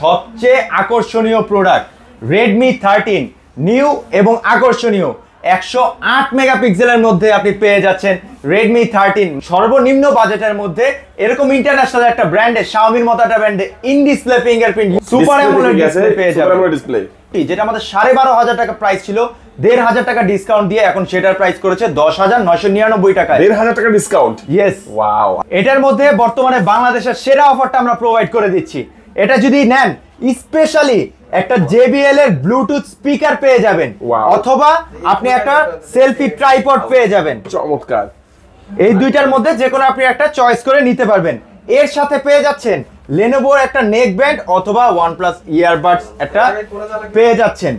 সবচেয়ে আকর্ষণীয় product Redmi thirteen new এবং আকর্ষণীয় একশো আট মেগাপিক্সেলের মধ্যে আপনি পেয়ে যাচ্ছেন রেডমি থার্টিন সর্বনিম্ন বাজেটের মধ্যে এরকম ইন্টারন্যাশনাল একটা ব্র্যান্ডে শাওমির মতো একটা ব্র্যান্ডে ইন ডিসপ্লে প্রিন্ট সুপার যেটা আমাদের সাড়ে বারো হাজার টাকা প্রাইস ছিল দেড় হাজার টাকা ডিসকাউন্ট দিয়ে এখন সেটার প্রাইস করেছে দশ হাজার নয়শো নিরানব্বই টাকা দেড় হাজার টাকা ডিসকাউন্ট ইয়েস ওয়াও এটার মধ্যে বর্তমানে বাংলাদেশের সেরা অফারটা আমরা প্রোভাইড করে দিচ্ছি এটা যদি নেন স্পেশালি একটা JBL এর ব্লুটুথ স্পিকার পেয়ে যাবেন অথবা আপনি একটা সেলফি ট্রাইপড পেয়ে যাবেন চমৎকার এই দুইটার মধ্যে যে কোনো আপনি একটা চয়েস করে নিতে পারবেন এর সাথে পেয়ে যাচ্ছেন লেনোভোর একটা নেক ব্যান্ড অথবা OnePlus ইয়ারবাডস একটা পেয়ে যাচ্ছেন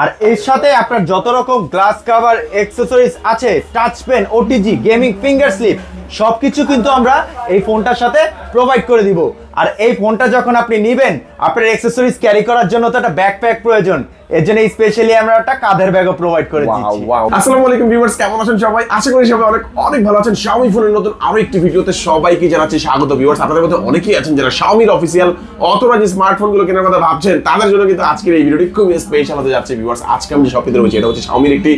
আর এর সাথে আপনার যত রকম গ্লাস কভার অ্যাকসেসরিজ আছে touch pen OTG gaming finger slip সবকিছু কিন্তু আমরা এই ফোনটার সাথে প্রোভাইড করে দিব আর এই ফোনটা যখন আপনি নেবেন আপনার অ্যাক্সেসরিজ ক্যারি করার জন্য তো একটা ব্যাকপ্যাক প্রয়োজন এর জন্য স্পেশালি আমরা একটা কাঁধের ব্যাগও প্রোভাইড করে দিচ্ছি আসসালামু আলাইকুম ভিউয়ার্স কেমন আছেন সবাই আশা করি সবাই অনেক অনেক ভালো আছেন Xiaomi ফোনের নতুন আরো একটি ভিডিওতে সবাইকে জানাচ্ছি স্বাগত ভিউয়ার্স আপনাদের মধ্যে অনেকেই আছেন যারা Xiaomi এর অফিশিয়াল অতরা যে গুলো কেনার কথা ভাবছেন তাদের জন্য কিন্তু আজকের এই ভিডিওটি খুবই স্পেশাল হতে যাচ্ছে ভিউয়ার্স আজকে আমি যে শপে রয়েছি এটা হচ্ছে Xiaomi এর একটি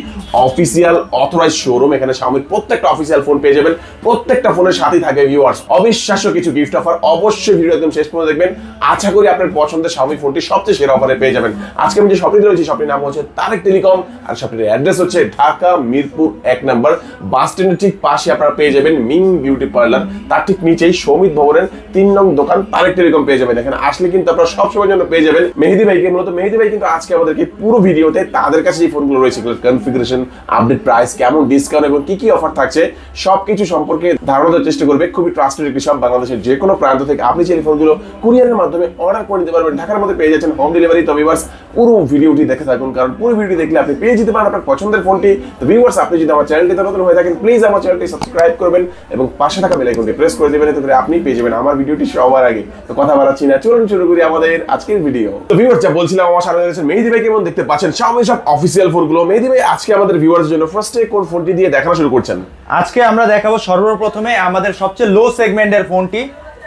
অফিশিয়াল অথরাইজ শোরুম এখানে Xiaomi এর প্রত্যেকটা অফিশিয়াল ফোন পেয়ে যাবেন প্রত্যেকটা ফোনের সাথেই থাকে ভিউয়ার্স অবিশ্বাস্য কিছু গিফট অফার অবশ্যই ভিডিও একদম শেষ পর্যন্ত দেখবেন আশা করি আপনার পছন্দের শাওমি ফোনটি সবচেয়ে সেরা অফারে পেয়ে যাবেন আজকে আমি যে শপটিতে রয়েছি শপটির নাম হচ্ছে তারেক টেলিকম আর শপটির অ্যাড্রেস হচ্ছে ঢাকা মিরপুর এক নম্বর বাস স্ট্যান্ডের ঠিক পাশে আপনারা পেয়ে যাবেন মিং বিউটি পার্লার তার ঠিক নিচেই সৌমিত ভবনের তিন নং দোকান তারেক টেলিকম পেয়ে যাবেন দেখেন আসলে কিন্তু আপনারা সবসময় জন্য পেয়ে যাবেন মেহেদি ভাইকে মূলত মেহেদি ভাই কিন্তু আজকে আমাদেরকে পুরো ভিডিওতে তাদের কাছে যে ফোনগুলো রয়েছে কনফিগারেশন আপডেট প্রাইস কেমন ডিসকাউন্ট এবং কি কি অফার থাকছে সবকিছু সম্পর্কে ধারণা দেওয়ার চেষ্টা করবে খুবই ট্রাস্টেড একটি সব বাংলাদেশের যে কোনো প্রান্ত থেকে আপনি সেই ফোনগুলো কুরিয়ারের মাধ্যমে অর্ডার করে দিতে পারবেন ঢাকার মধ্যে পেয়ে যাচ্ছেন হোম ডেলিভারি তো ভিউয়ার্স পুরো ভিডিওটি দেখে থাকুন কারণ পুরো ভিডিওটি দেখলে আপনি পেয়ে যেতে পারেন আপনার পছন্দের ফোনটি তো ভিউয়ার্স আপনি যদি আমার চ্যানেলটিতে নতুন হয়ে থাকেন প্লিজ আমার চ্যানেলটি সাবস্ক্রাইব করবেন এবং পাশে থাকা বেলাইকনটি প্রেস করে দেবেন এতে আপনি পেয়ে যাবেন আমার ভিডিওটি সবার আগে তো কথা বাড়াচ্ছি না চলুন শুরু করি আমাদের আজকের ভিডিও তো ভিউয়ার্স যা বলছিলাম আমার সাথে রয়েছে মেহেদি ভাই কেমন দেখতে পাচ্ছেন সামনে সব অফিসিয়াল ফোনগুলো মেহেদি ভাই আজকে আমাদের ভিউয়ার্সের জন্য ফার্স্টে কোন ফোনটি দিয়ে দেখানো শুরু করছেন আজকে আমরা দেখাবো সর্বপ্রথমে আমাদের সবচেয়ে লো সেগমেন্টের ফোনটি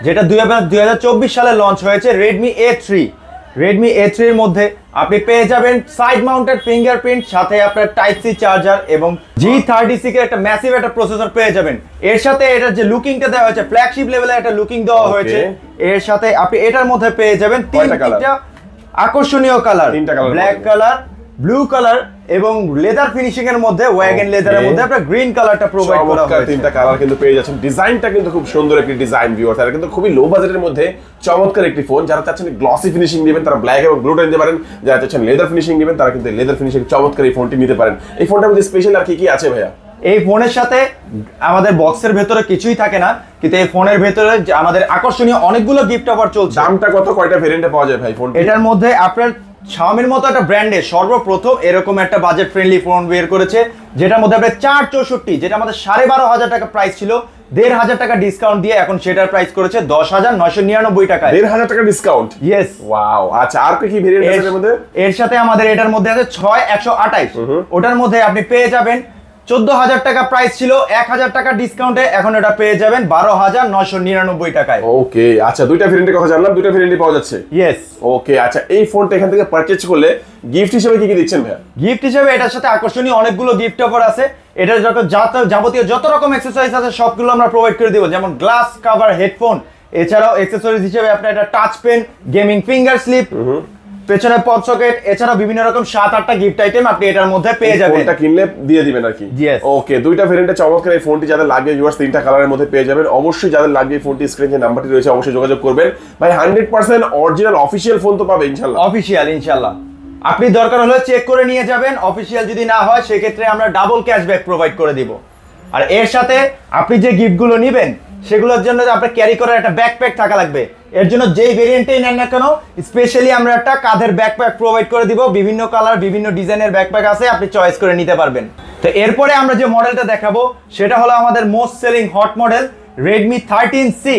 যেটা দুই হাজার চব্বিশ সালে লঞ্চ হয়েছে Redmi A three Redmi A থ্রির মধ্যে আপনি পেয়ে যাবেন সাইড মাউন্টেড ফিঙ্গারপ্রিন্ট সাথে আপনার টাইপ সি চার্জার এবং জি থার্টি সিক্সের একটা ম্যাসিভ একটা প্রসেসর পেয়ে যাবেন এর সাথে এটার যে লুকিংটা দেওয়া হয়েছে ফ্ল্যাগশিপ লেভেলে একটা লুকিং দেওয়া হয়েছে এর সাথে আপনি এটার মধ্যে পেয়ে যাবেন তিনটা আকর্ষণীয় colour black colour blue colour এবং লেদার ফিনিশিং এর মধ্যে ওয়াগন লেদারের মধ্যে আপনারা গ্রিন কালারটা প্রোভাইড করা হয়েছে তিনটা কালার কিন্তু পেয়ে যাচ্ছেন ডিজাইনটা কিন্তু খুব সুন্দর একটি ডিজাইন ভিউয়ার তারা কিন্তু খুবই লো বাজেটের মধ্যে চমৎকার একটি ফোন যারা চাচ্ছেন গ্লসি ফিনিশিং নেবেন তারা ব্ল্যাক এবং ব্লুটা নিতে পারেন যারা চাচ্ছেন লেদার ফিনিশিং নেবেন তারা কিন্তু লেদার ফিনিশিং চমৎকার এই ফোনটি নিতে পারেন এই ফোনটার মধ্যে স্পেশাল আর কি কি আছে ভাইয়া এই ফোনের সাথে আমাদের বক্সের ভেতরে কিছুই থাকে না কিন্তু এই ফোনের ভেতরে আমাদের আকর্ষণীয় অনেকগুলো গিফট অফার চলছে দামটা কত কয়টা ভেরিয়েন্টে পাওয়া যায় ভাই ফোন এটার মধ্যে আপনার শাওমির মতো একটা ব্র্যান্ডে সর্বপ্রথম এরকম একটা বাজেট ফ্রেন্ডলি ফোন বের করেছে যেটার মধ্যে আপনার চার চৌষট্টি যেটা আমাদের সাড়ে বারো হাজার টাকা প্রাইস ছিল দেড় হাজার টাকা ডিসকাউন্ট দিয়ে এখন সেটার প্রাইস করেছে দশ হাজার নয়শো নিরানব্বই টাকা দেড় হাজার টাকা ডিসকাউন্ট ইয়েস ওয়াও আচ্ছা আর কি ভেরিয়েন্ট এর সাথে আমাদের এটার মধ্যে আছে ছয় একশো আঠাশ ওটার মধ্যে আপনি পেয়ে যাবেন চোদ্দ হাজার টাকা প্রাইস ছিল এক হাজার টাকা ডিসকাউন্টে এখন এটা পেয়ে যাবেন বারো হাজার নয়শো নিরানব্বই টাকায় ওকে আচ্ছা দুইটা ভেরিয়েন্টের কথা জানলাম দুইটা ভেরিয়েন্টই পাওয়া যাচ্ছে ইয়েস ওকে আচ্ছা এই ফোনটা এখান থেকে পারচেজ করলে গিফট হিসেবে কি কি দিচ্ছেন ভাইয়া গিফট হিসেবে এটার সাথে আকর্ষণীয় অনেকগুলো গিফট অফার আছে এটার যত যাবতীয় যত রকম এক্সারসাইজ আছে সবগুলো আমরা প্রোভাইড করে দেবো যেমন গ্লাস কাভার হেডফোন এছাড়াও এক্সেসরিজ হিসেবে আপনার এটা touch pen gaming finger slip পেছনে পপ সকেট এছাড়া বিভিন্ন রকম সাত আটটা গিফট আইটেম আপনি এটার মধ্যে পেয়ে যাবেন এটা কিনলে দিয়ে দিবেন আর কি ওকে দুইটা ভেরিয়েন্টে চমৎকার এই ফোনটি যাদের লাগে ভিউয়ার্স তিনটা কালারের মধ্যে পেয়ে যাবেন অবশ্যই যাদের লাগে ফোনটি স্ক্রিন যে নাম্বারটি রয়েছে অবশ্যই যোগাযোগ করবেন ভাই 100% অরিজিনাল অফিশিয়াল ফোন তো পাবে ইনশাআল্লাহ অফিশিয়াল ইনশাআল্লাহ আপনি দরকার হলে চেক করে নিয়ে যাবেন অফিশিয়াল যদি না হয় সেক্ষেত্রে আমরা ডাবল ক্যাশব্যাক প্রোভাইড করে দিব আর এর সাথে আপনি যে গিফটগুলো নেবেন সেগুলোর জন্য আপনার ক্যারি করার একটা ব্যাকপ্যাক থাকা লাগবে এর জন্য যেই ভেরিয়েন্টেই নেন না কেন স্পেশালি আমরা একটা কাঁধের ব্যাকপ্যাক প্রোভাইড করে দিব বিভিন্ন কালার বিভিন্ন ডিজাইনের ব্যাকপ্যাক আছে আপনি চয়েস করে নিতে পারবেন তো এরপরে আমরা যে মডেলটা দেখাবো সেটা হলো আমাদের most selling hot model Redmi thirteen C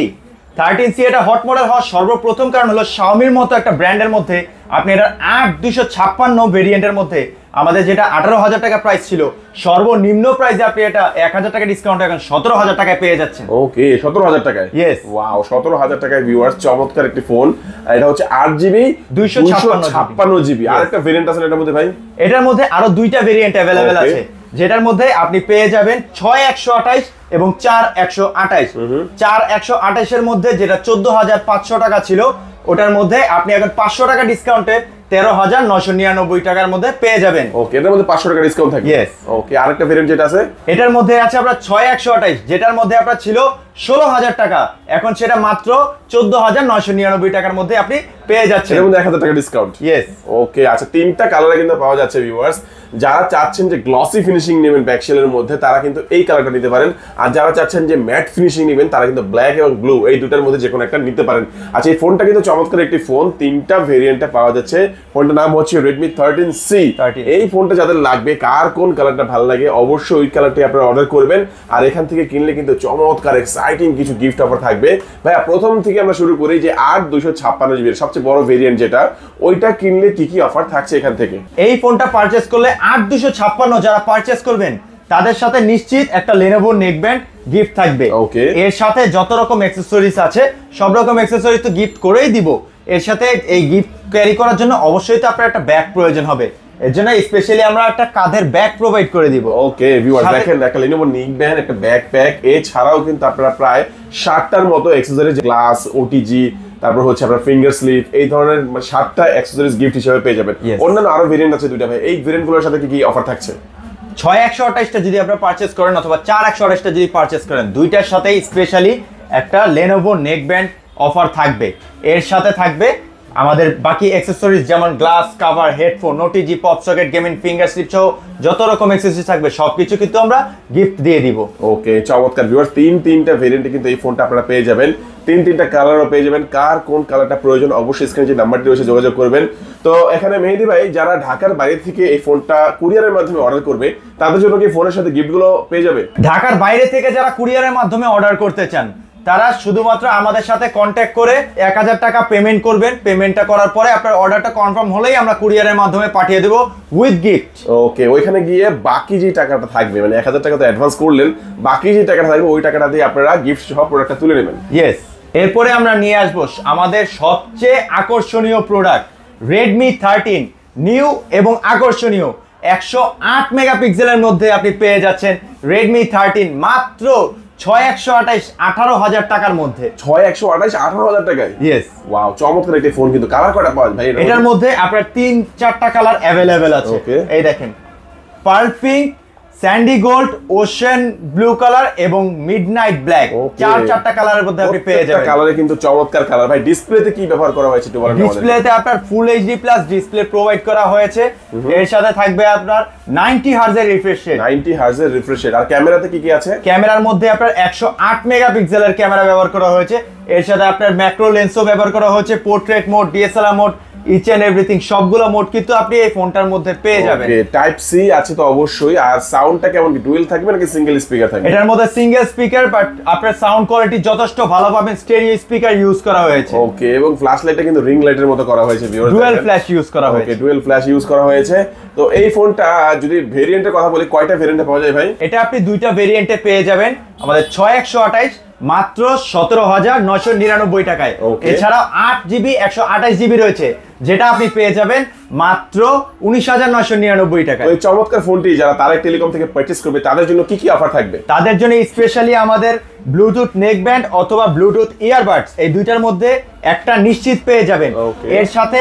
thirteen C এটা হট মডেল হওয়ার সর্বপ্রথম কারণ হলো শাওমির মতো একটা ব্র্যান্ডের মধ্যে আপনি এটার আট দুশো ছাপ্পান্ন ভেরিয়েন্টের মধ্যে আমাদের যেটা আঠারো হাজার টাকা প্রাইস ছিল সর্বনিম্ন প্রাইসে আপনি এটা এক হাজার টাকা ডিসকাউন্ট এখন সতেরো হাজার টাকায় পেয়ে যাচ্ছেন ওকে সতেরো হাজার টাকায় ইয়েস ওয়াও সতেরো হাজার টাকায় ভিউয়ার্স চমৎকার একটি ফোন এটা হচ্ছে আট জিবি দুইশো ছাপ্পান্ন জিবি আর একটা ভেরিয়েন্ট আছে এটার মধ্যে ভাই এটার মধ্যে আরো দুইটা ভেরিয়েন্ট অ্যাভেলেবেল আছে যেটার মধ্যে আপনি পেয়ে যাবেন ছয় একশো আঠাইশ এবং চার একশো আঠাইশ চার একশো আঠাইশের মধ্যে যেটা চোদ্দ হাজার পাঁচশো টাকা ছিল ওটার মধ্যে আপনি এখন পাঁচশো টাকা ডিসকাউন্টে তেরো হাজার নশো নিরানব্বই টাকার মধ্যে পেয়ে যাবেন ওকে এটার মধ্যে পাঁচশো টাকা ডিসকাউন্ট থাকে ইয়েস ওকে আরেকটা ভেরিয়েন্ট যেটা আছে এটার মধ্যে আছে আপনার ছয় একশো আঠাইশ যেটার মধ্যে আপনার ছিল ষোলো হাজার টাকা এখন সেটা মাত্র চোদ্দ হাজার নশো নিরানব্বই টাকার মধ্যে আপনি পেয়ে যাচ্ছেন এর মধ্যে এক হাজার টাকা ডিসকাউন্ট ইয়েস ওকে আচ্ছা তিনটা কালারে কিন্তু পাওয়া যাচ্ছে ভিউয়ার্স যারা চাচ্ছেন যে গ্লসি ফিনিশিং নেবেন ব্যাকশেলের মধ্যে তারা কিন্তু এই কালারটা নিতে পারেন আর যারা চাচ্ছেন যে ম্যাট ফিনিশিং নেবেন তারা কিন্তু ব্ল্যাক এবং ব্লু এই দুটার মধ্যে যে কোনো একটা নিতে পারেন আচ্ছা এই ফোনটা কিন্তু চমৎকার একটি ফোন তিনটা ভেরিয়েন্টে পাওয়া যাচ্ছে ফোনটার নাম হচ্ছে রেডমি থার্টিন সি এই ফোনটা যাদের লাগবে কার কোন কালারটা ভালো লাগে অবশ্যই ওই কালারটি আপনারা অর্ডার করবেন আর এখান থেকে কিনলে কিন্তু চমৎকার এক্সাইটিং কিছু গিফট অফার থাকবে ভাইয়া প্রথম থেকে আমরা শুরু করি যে আট দুশো ছাপ্পান্ন জিবির সবচেয়ে বড় ভেরিয়েন্ট যেটা ওইটা কিনলে কি কি অফার থাকছে এখান থেকে এই ফোনটা পারচেস করলে আট দুশো ছাপ্পান্ন যারা পারচেস করবেন তাদের সাথে নিশ্চিত একটা লেনোভো নেকব্যান্ড গিফট থাকবে ওকে এর সাথে যত রকম অ্যাক্সেসরিজ আছে সব রকম অ্যাক্সেসরিজ তো গিফট করেই দিব এর সাথে এই গিফট ক্যারি করার জন্য অবশ্যই তো আপনার একটা ব্যাগ প্রয়োজন হবে এর জন্য স্পেশালি আমরা একটা কাঁধের ব্যাগ প্রোভাইড করে দিব ওকে ভিউয়ার দেখেন একটা লেনোভো নেকব্যান্ড একটা ব্যাকপ্যাক এছাড়াও কিন্তু আপনারা প্রায় সাতটার মতো অ্যাক্সেসরিজ গ্লাস ওটিজি তারপর হচ্ছে আপনার ফিঙ্গার স্লিপ এই ধরনের সাতটা অ্যাক্সেসরিজ গিফট হিসেবে পেয়ে যাবেন অন্যান্য আরো ভেরিয়েন্ট আছে দুইটা ভাই এই ভেরিয়েন্টগুলোর সাথে কি কি অফার থাকছে ছয় একশো আঠাশটা যদি আপনারা পারচেস করেন অথবা চার একশো আঠাশটা যদি পারচেস করেন দুইটার সাথেই স্পেশালি একটা লেনোভো নেক ব্যান্ড অফার থাকবে এর সাথে থাকবে আমাদের বাকি অ্যাক্সেসরিজ যেমন গ্লাস কাভার হেডফোন নোটিজি pop socket gaming finger slip সহ যত রকম অ্যাক্সেসরিজ থাকবে সবকিছু কিন্তু আমরা গিফট দিয়ে দিব ওকে চমৎকার ভিউয়ার্স তিন তিনটা ভেরিয়েন্টে কিন্তু এই ফোনটা আপনারা পেয়ে যাবেন তিন তিনটা কালারও পেয়ে যাবেন কার কোন কালারটা প্রয়োজন অবশ্যই স্ক্রিনে যে নাম্বারটি রয়েছে যোগাযোগ করবেন তো এখানে মেহেদি ভাই যারা ঢাকার বাইরে থেকে এই ফোনটা কুরিয়ারের মাধ্যমে অর্ডার করবে তাদের জন্য কি ফোনের সাথে গিফটগুলো পেয়ে যাবে ঢাকার বাইরে থেকে যারা কুরিয়ারের মাধ্যমে অর্ডার করতে চান তারা শুধুমাত্র আমাদের সাথে কন্ট্যাক্ট করে এক হাজার টাকা পেমেন্ট করবেন পেমেন্টটা করার পরে আপনার অর্ডারটা কনফার্ম হলেই আমরা কুরিয়ারের মাধ্যমে পাঠিয়ে দেবো উইথ গিফট ওকে ওইখানে গিয়ে বাকি যে টাকাটা থাকবে মানে এক হাজার টাকা তো অ্যাডভান্স করলেন বাকি যে টাকাটা থাকবে ওই টাকাটা দিয়ে আপনারা গিফট সহ প্রোডাক্টটা তুলে নেবেন ইয়েস এরপরে আমরা নিয়ে আসবো আমাদের সবচেয়ে আকর্ষণীয় প্রোডাক্ট রেডমি থার্টিন নিউ এবং আকর্ষণীয় একশো আট মেগাপিক্সেলের মধ্যে আপনি পেয়ে যাচ্ছেন রেডমি থার্টিন মাত্র ছয় একশো আঠাইশ আঠারো হাজার টাকার মধ্যে ছয় একশো আঠাইশ আঠারো হাজার টাকায় ইয়েস ওয়াও চমৎকার একটি ফোন কিন্তু কালার কটা পাওয়া ভাই এটার মধ্যে আপনার তিন চারটা কালার অ্যাভেলেবেল আছে এই দেখেন pearl pink sandy gold ocean blue colour এবং মিডনাইট ব্ল্যাক চার চারটা কালারের মধ্যে আপনি পেয়ে যাবেন কালারে কিন্তু চমৎকার কালার ভাই ডিসপ্লেতে কি ব্যবহার করা হয়েছে একটু বলেন ডিসপ্লেতে আপনার full HD plus display provide করা হয়েছে এর সাথে থাকবে আপনার 90 হার্জ এর রিফ্রেশ রেট 90 হার্জ এর রিফ্রেশ রেট আর ক্যামেরাতে কি কি আছে ক্যামেরার মধ্যে আপনার 108 মেগাপিক্সেলের ক্যামেরা ব্যবহার করা হয়েছে এর সাথে আপনার ম্যাক্রো লেন্সও ব্যবহার করা হয়েছে portrait mode DSLR mode each and everything সবগুলো মোড কিন্তু আপনি এই ফোনটার মধ্যে পেয়ে যাবেন টাইপ সি আছে তো অবশ্যই আর সাউন্ডটা কেমন কি ডুয়েল থাকবে নাকি সিঙ্গেল স্পিকার থাকবে এটার মধ্যে সিঙ্গেল স্পিকার বাট আপনার সাউন্ড কোয়ালিটি যথেষ্ট ভালো পাবেন স্টেরিও স্পিকার ইউজ করা হয়েছে ওকে এবং ফ্ল্যাশ লাইটটা কিন্তু রিং লাইটের মতো করা হয়েছে ভিউয়ার ডুয়েল ফ্ল্যাশ ইউজ করা হয়েছে ওকে ডুয়েল ফ্ল্যাশ ইউজ করা হয়েছে তো এই ফোনটা যদি ভেরিয়েন্টের কথা বলি কয়টা ভেরিয়েন্টে পাওয়া যায় ভাই এটা আপনি দুইটা ভেরিয়েন্টে পেয়ে যাবেন আমাদের আঠাইশ মাত্র সতেরো হাজার নয়শো নিরানব্বই টাকায় এছাড়াও আট জিবি একশো আঠাশ জিবি রয়েছে যেটা আপনি পেয়ে যাবেন মাত্র উনিশ হাজার নয়শো নিরানব্বই টাকা ওই চমৎকার ফোনটি যারা তারেক টেলিকম থেকে পার্চেস করবে তাদের জন্য কি কি অফার থাকবে তাদের জন্য স্পেশালি আমাদের ব্লুটুথ নেক ব্যান্ড অথবা ব্লুটুথ ইয়ারবাডস এই দুইটার মধ্যে একটা নিশ্চিত পেয়ে যাবেন এর সাথে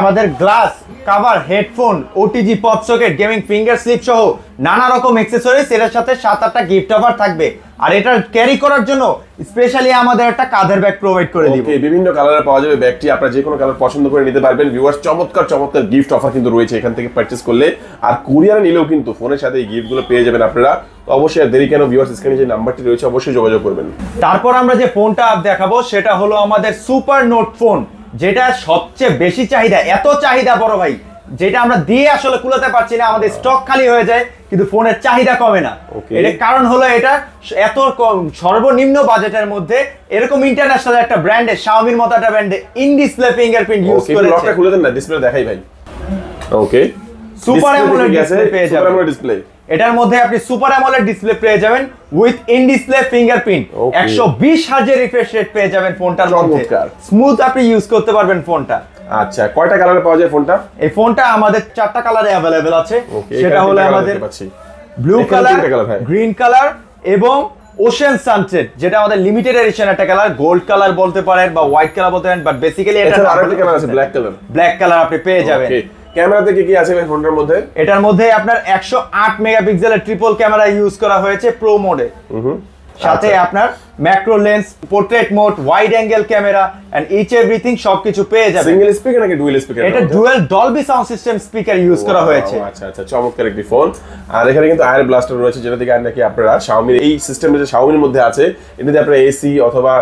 আমাদের glass cover headphone OTG pop socket gaming finger slip সহ নানা রকম অ্যাক্সেসরিজ এর সাথে সাত আটটা গিফট অফার থাকবে আর এটা ক্যারি করার জন্য স্পেশালি আমাদের একটা কাঁধের ব্যাগ প্রোভাইড করে দিব বিভিন্ন কালারের পাওয়া যাবে ব্যাগটি আপনারা যে কোনো কালার পছন্দ করে নিতে পারবেন ভিউয়ার্স চমৎকার চমৎকার গিফট অফার কিন্তু রয়েছে এখান থেকে পারচেজ করলে আর কুরিয়ারে নিলেও কিন্তু ফোনের সাথে এই গিফটগুলো পেয়ে যাবেন আপনারা অবশ্যই দেরি কেন ভিউয়ার্স স্ক্রিনে যে নাম্বারটি রয়েছে অবশ্যই যোগাযোগ করবেন তারপর আমরা যে ফোনটা দেখাবো সেটা হলো আমাদের সুপার নোট ফোন যেটা সবচেয়ে বেশি চাহিদা এত চাহিদা বড় ভাই যেটা আমরা দিয়ে আসলে কুলাতে পারছি না আমাদের স্টক খালি হয়ে যায় কিন্তু ফোনের চাহিদা কমে না এটা কারণ হলো এটা এত কম সর্বনিম্ন বাজেটের মধ্যে এরকম ইন্টারন্যাশনাল একটা ব্র্যান্ডে শাওমির মতো একটা ব্র্যান্ডে ইন ডিসপ্লে ফিঙ্গারপ্রিন্ট ইউজ করে লকটা খুলে দেন না ডিসপ্লে দেখাই ভাই ওকে সুপার অ্যামোলেড ডিসপ্লে পেয়ে যাবেন সুপার অ্যামোলেড ডিসপ্লে এটার মধ্যে আপনি সুপার অ্যামোলেড ডিসপ্লে পেয়ে যাবেন উইথ ইন ডিসপ্লে ফিঙ্গারপ্রিন্ট 120 হার্জের রিফ্রেশ রেট পেয়ে যাবেন ফোনটার মধ্যে স্মুথ আপনি ইউজ করতে পারবেন ফোনটা আচ্ছা কয়টা কালারে পাওয়া যায় ফোনটা এই ফোনটা আমাদের চারটা কালারে অ্যাভেলেবেল আছে সেটা হলো আমাদের ব্লু কালার গ্রিন কালার এবং ওশান সানসেট যেটা আমাদের লিমিটেড এডিশন একটা কালার গোল্ড কালার বলতে পারেন বা হোয়াইট কালার বলতে পারেন বাট বেসিক্যালি এটা আরেকটা কালার আছে ব্ল্যাক কালার ব্ল্যাক কালার আপনি পেয়ে যাবেন ক্যামেরাতে কি কি আছে এই ফোনটার মধ্যে এটার মধ্যে আপনার 108 মেগাপিক্সেলের ট্রিপল ক্যামেরা ইউজ করা হয়েছে প্রো মোডে সাথে আচ্ছা। আপনার macro lens portrait mode wide angle camera and পেয়ে যাবে নাকি এটা ইউজ করা হয়েছে আচ্ছা আচ্ছা চমৎকার একটি ফোন আর এখানে কিন্তু আয়ার ব্লাস্টার রয়েছে যেটা নাকি আপনারা এই সিস্টেমে যে মধ্যে আছে এটাতে আপনারা এসি অথবা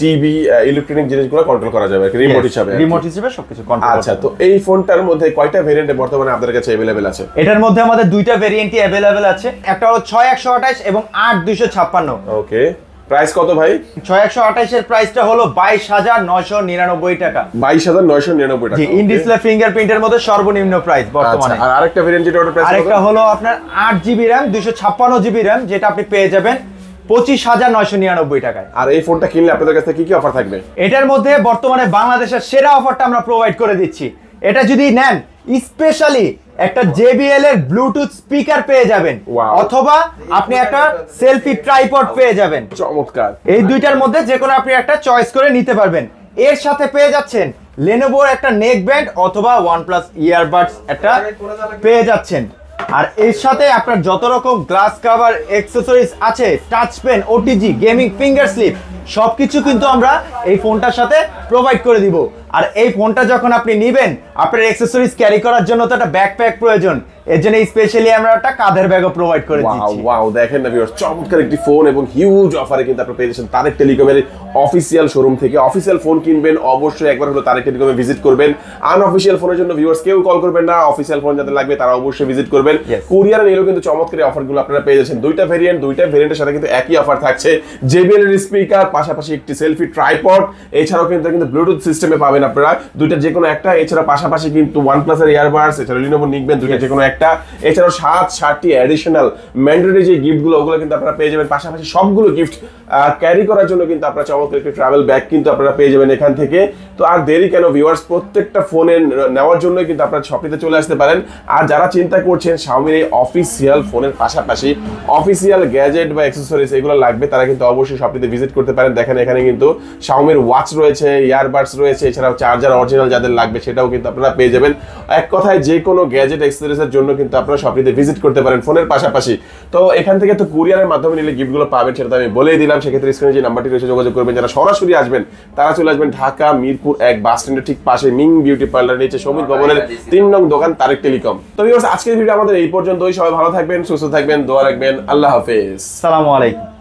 টিভি ইলেকট্রনিক জিনিসগুলো কন্ট্রোল করা যাবে রিমোট হিসেবে রিমোট হিসেবে সবকিছু কন্ট্রোল আচ্ছা তো এই ফোনটার মধ্যে কয়টা ভেরিয়েন্ট বর্তমানে আপনাদের কাছে अवेलेबल আছে এটার মধ্যে আমাদের দুইটা ভেরিয়েন্টই अवेलेबल আছে একটা হলো 6128 এবং 8256 ওকে প্রাইস কত ভাই ছয় একশো আঠাশের প্রাইসটা হলো বাইশ হাজার নয়শো নিরানব্বই টাকা বাইশ হাজার নয়শো নিরানব্বই টাকা ইন ডিসপ্লে ফিঙ্গারপ্রিন্টের মধ্যে সর্বনিম্ন প্রাইস বর্তমানে আচ্ছা, আর আরেকটা ভেরিয়েন্ট যেটা প্রাইস আরেকটা হলো আপনার আট জিবি র্যাম দুশো ছাপ্পান্ন জিবি র্যাম যেটা আপনি পেয়ে যাবেন পঁচিশ হাজার নয়শো নিরানব্বই টাকায় আর এই ফোনটা কিনলে আপনাদের কাছে কি কি অফার থাকবে এটার মধ্যে বর্তমানে বাংলাদেশের সেরা অফারটা আমরা প্রোভাইড করে দিচ্ছি এটা যদি নেন স্পেশালি একটা JBL এর ব্লুটুথ স্পিকার পেয়ে যাবেন অথবা আপনি একটা সেলফি ট্রাইপড পেয়ে যাবেন চমৎকার এই দুইটার মধ্যে যে কোনো আপনি একটা চয়েস করে নিতে পারবেন এর সাথে পেয়ে যাচ্ছেন এর একটা নেক ব্যান্ড অথবা OnePlus ইয়ারবাডস একটা পেয়ে যাচ্ছেন আর এর সাথে আপনার যত রকম গ্লাস কভার অ্যাকসেসরিজ আছে touch pen OTG gaming finger slip সবকিছু কিন্তু আমরা এই ফোনটার সাথে প্রোভাইড করে দিব আর এই ফোনটা যখন আপনি নেবেন আপনার অ্যাকসেসরিজ ক্যারি করার জন্য তো একটা ব্যাকপ্যাক প্রয়োজন এর জন্য স্পেশালি আমরা একটা কাঁধের ব্যাগও প্রোভাইড করে দিচ্ছি ওয়াও দেখেন না ভিউয়ার্স চমৎকার একটি ফোন এবং হিউজ অফারে কিন্তু আপনারা পেয়েছেন তারেক টেলিকমের অফিসিয়াল শোরুম থেকে অফিসিয়াল ফোন কিনবেন অবশ্যই একবার হলো তারেক টেলিকমে ভিজিট করবেন অফিসিয়াল ফোনের জন্য ভিউয়ার্স কেউ কল করবেন না অফিসিয়াল ফোন যাদের লাগবে তারা অবশ্যই ভিজিট করবেন কুরিয়ার নিলেও কিন্তু চমৎকার অফারগুলো আপনারা পেয়ে যাচ্ছেন দুইটা ভেরিয়েন্ট দুইটা ভেরিয়েন্টের সাথে কিন্তু একই অফার থাকছে জেবিএল স্পিকার পাশাপাশি একটি সেলফি ট্রাইপড এছাড়াও কিন্তু কিন্তু ব্লুটুথ সিস্টেমে পাবেন আপনারা দুইটা যে কোনো একটা এছাড়া পাশাপাশি কিন্তু ওয়ান ওয়ানপ্লাসের ইয়ারবাডস এছাড়া লিনোভো নিকবেন দুইটা যে কোনো একটা এছাড়াও সাত সাতটি অ্যাডিশনাল ম্যান্ডেটরি যে গিফটগুলো ওগুলো কিন্তু আপনারা পেয়ে যাবেন পাশাপাশি সবগুলো গিফট ক্যারি করার জন্য কিন্তু আপনারা চমৎকার একটি ট্রাভেল ব্যাগ কিন্তু আপনারা পেয়ে যাবেন এখান থেকে তো আর দেরি কেন ভিউয়ার্স প্রত্যেকটা ফোনে নেওয়ার জন্য কিন্তু আপনারা শপিতে চলে আসতে পারেন আর যারা চিন্তা করছেন শাওমির এই অফিসিয়াল ফোনের পাশাপাশি অফিসিয়াল গ্যাজেট বা অ্যাক্সেসরিজ এগুলো লাগবে তারা কিন্তু অবশ্যই শপিতে ভিজিট করতে পারেন পারেন দেখেন এখানে কিন্তু শাওমির ওয়াচ রয়েছে ইয়ারবাডস রয়েছে এছাড়াও চার্জার অরিজিনাল যাদের লাগবে সেটাও কিন্তু আপনারা পেয়ে যাবেন এক কথায় যে কোনো গ্যাজেট এক্সপিরিয়েন্সের জন্য কিন্তু আপনারা শপটিতে ভিজিট করতে পারেন ফোনের পাশাপাশি তো এখান থেকে তো কুরিয়ারের মাধ্যমে নিলে গিফটগুলো পাবেন সেটা আমি বলেই দিলাম সেক্ষেত্রে স্ক্রিনে যে নাম্বারটি রয়েছে যোগাযোগ করবেন যারা সরাসরি আসবেন তারা চলে আসবেন ঢাকা মিরপুর এক বাস স্ট্যান্ডের ঠিক পাশে মিং বিউটি পার্লার নিচে সমিত ভবনের তিন নং দোকান তারেক টেলিকম তো আজকের ভিডিও আমাদের এই পর্যন্তই সবাই ভালো থাকবেন সুস্থ থাকবেন দোয়া রাখবেন আল্লাহ হাফেজ সালামু আলাইকুম